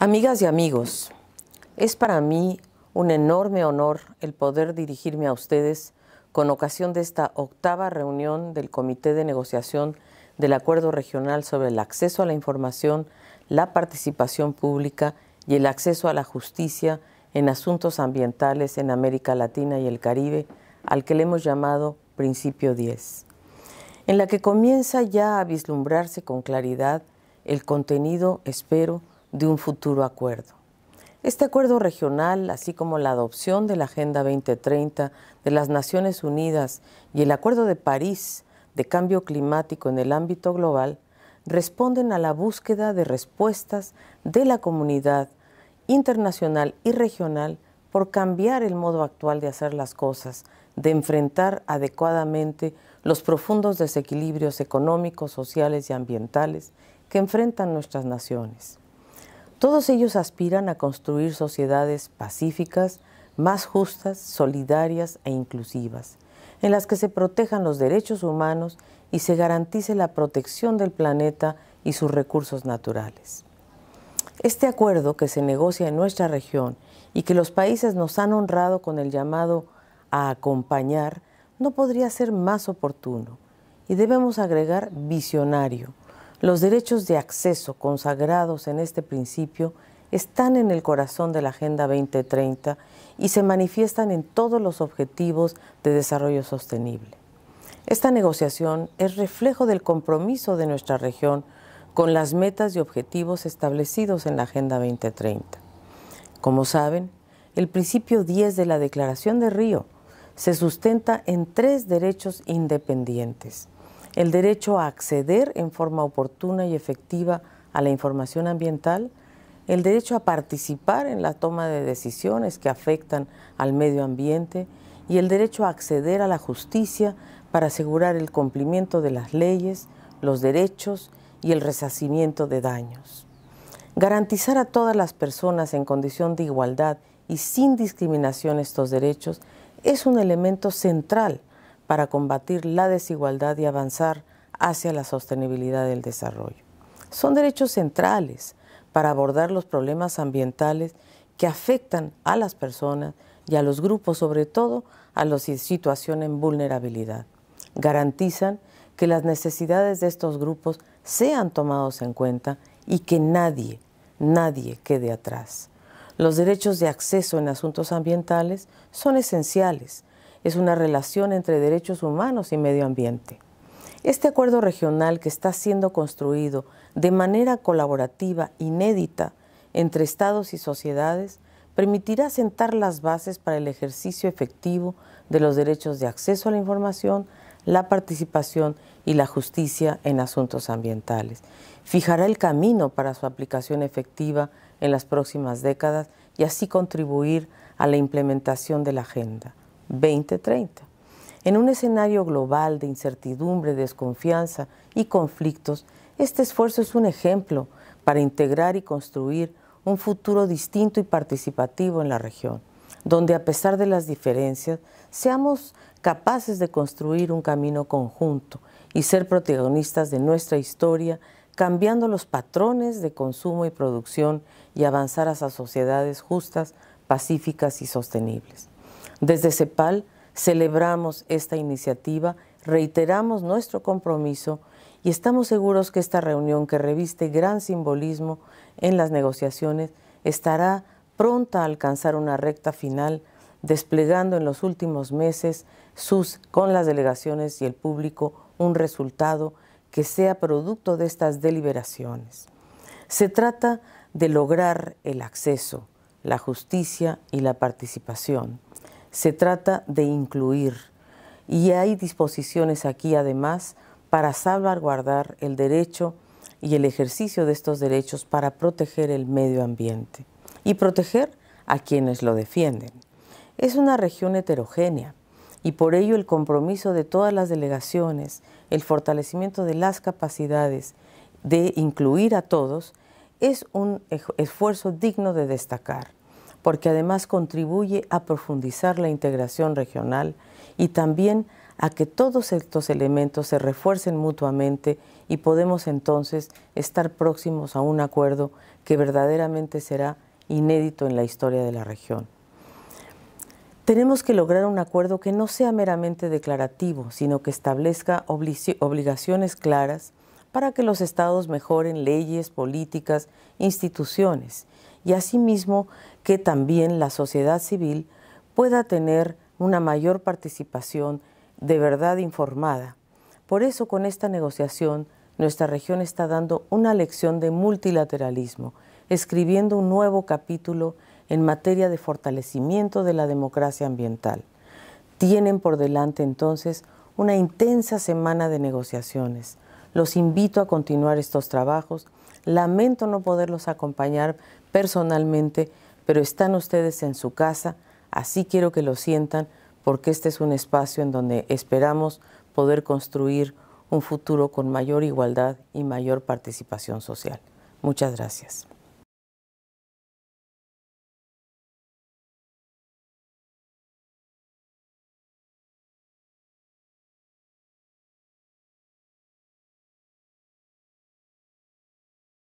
Amigas y amigos, es para mí un enorme honor el poder dirigirme a ustedes con ocasión de esta octava reunión del Comité de Negociación del Acuerdo Regional sobre el Acceso a la Información, la Participación Pública y el Acceso a la Justicia en Asuntos Ambientales en América Latina y el Caribe, al que le hemos llamado Principio 10, en la que comienza ya a vislumbrarse con claridad el contenido, espero, de un futuro acuerdo. Este acuerdo regional, así como la adopción de la Agenda 2030 de las Naciones Unidas y el Acuerdo de París de Cambio Climático en el ámbito global, responden a la búsqueda de respuestas de la comunidad internacional y regional por cambiar el modo actual de hacer las cosas, de enfrentar adecuadamente los profundos desequilibrios económicos, sociales y ambientales que enfrentan nuestras naciones. Todos ellos aspiran a construir sociedades pacíficas, más justas, solidarias e inclusivas, en las que se protejan los derechos humanos y se garantice la protección del planeta y sus recursos naturales. Este acuerdo que se negocia en nuestra región y que los países nos han honrado con el llamado a acompañar no podría ser más oportuno y debemos agregar visionario los derechos de acceso consagrados en este principio están en el corazón de la Agenda 2030 y se manifiestan en todos los objetivos de desarrollo sostenible. Esta negociación es reflejo del compromiso de nuestra región con las metas y objetivos establecidos en la Agenda 2030. Como saben, el principio 10 de la Declaración de Río se sustenta en tres derechos independientes el derecho a acceder en forma oportuna y efectiva a la información ambiental, el derecho a participar en la toma de decisiones que afectan al medio ambiente y el derecho a acceder a la justicia para asegurar el cumplimiento de las leyes, los derechos y el resacimiento de daños. Garantizar a todas las personas en condición de igualdad y sin discriminación estos derechos es un elemento central para combatir la desigualdad y avanzar hacia la sostenibilidad del desarrollo. Son derechos centrales para abordar los problemas ambientales que afectan a las personas y a los grupos, sobre todo a los en situación en vulnerabilidad. Garantizan que las necesidades de estos grupos sean tomados en cuenta y que nadie, nadie quede atrás. Los derechos de acceso en asuntos ambientales son esenciales es una relación entre derechos humanos y medio ambiente. Este acuerdo regional que está siendo construido de manera colaborativa, inédita, entre estados y sociedades, permitirá sentar las bases para el ejercicio efectivo de los derechos de acceso a la información, la participación y la justicia en asuntos ambientales. Fijará el camino para su aplicación efectiva en las próximas décadas y así contribuir a la implementación de la agenda. 2030. En un escenario global de incertidumbre, desconfianza y conflictos, este esfuerzo es un ejemplo para integrar y construir un futuro distinto y participativo en la región, donde a pesar de las diferencias, seamos capaces de construir un camino conjunto y ser protagonistas de nuestra historia, cambiando los patrones de consumo y producción y avanzar hacia sociedades justas, pacíficas y sostenibles. Desde CEPAL celebramos esta iniciativa, reiteramos nuestro compromiso y estamos seguros que esta reunión que reviste gran simbolismo en las negociaciones estará pronta a alcanzar una recta final, desplegando en los últimos meses sus, con las delegaciones y el público un resultado que sea producto de estas deliberaciones. Se trata de lograr el acceso, la justicia y la participación se trata de incluir. Y hay disposiciones aquí además para salvaguardar el derecho y el ejercicio de estos derechos para proteger el medio ambiente y proteger a quienes lo defienden. Es una región heterogénea y por ello el compromiso de todas las delegaciones, el fortalecimiento de las capacidades de incluir a todos, es un esfuerzo digno de destacar porque además contribuye a profundizar la integración regional y también a que todos estos elementos se refuercen mutuamente y podemos entonces estar próximos a un acuerdo que verdaderamente será inédito en la historia de la región. Tenemos que lograr un acuerdo que no sea meramente declarativo, sino que establezca obligaciones claras para que los estados mejoren leyes, políticas, instituciones y asimismo que también la sociedad civil pueda tener una mayor participación de verdad informada. Por eso con esta negociación nuestra región está dando una lección de multilateralismo, escribiendo un nuevo capítulo en materia de fortalecimiento de la democracia ambiental. Tienen por delante entonces una intensa semana de negociaciones. Los invito a continuar estos trabajos. Lamento no poderlos acompañar, personalmente, pero están ustedes en su casa, así quiero que lo sientan, porque este es un espacio en donde esperamos poder construir un futuro con mayor igualdad y mayor participación social. Muchas gracias.